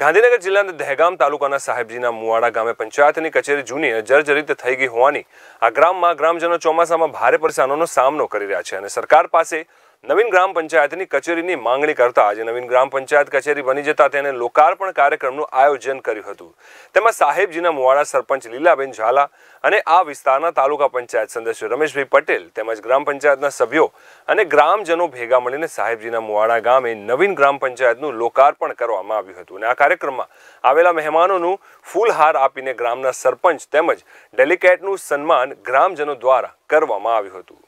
ગાંધીનગર જિલ્લાના દહેગામ તાલુકાના સાહેબજીના મુવાડા ગામે પંચાયતની કચેરી જૂની જર્જરિત થઈ ગઈ હોવાની આ ગ્રામમાં ગ્રામજનો ચોમાસામાં ભારે પરેશાનોનો સામનો કરી રહ્યા છે અને સરકાર પાસે નવીન ગ્રામ પંચાયતની કચેરીની માંગણી કરતા આજે નવીન ગ્રામ પંચાયત કચેરી બની જતા તેને લોકાર્પણ કાર્યક્રમનું આયોજન કર્યું હતું તેમાં સાહેબજીના મુવાડા સરપંચ લીલાબેન ઝાલા અને આ વિસ્તારના તાલુકા પંચાયત સદસ્ય રમેશભાઈ પટેલ તેમજ ગ્રામ પંચાયતના સભ્યો અને ગ્રામજનો ભેગા મળીને સાહેબજીના મુવાડા ગામે નવીન ગ્રામ પંચાયતનું લોકાર્પણ કરવામાં આવ્યું હતું અને આ કાર્યક્રમમાં આવેલા મહેમાનોનું ફૂલહાર આપીને ગ્રામના સરપંચ તેમજ ડેલિકેટનું સન્માન ગ્રામજનો દ્વારા કરવામાં આવ્યું હતું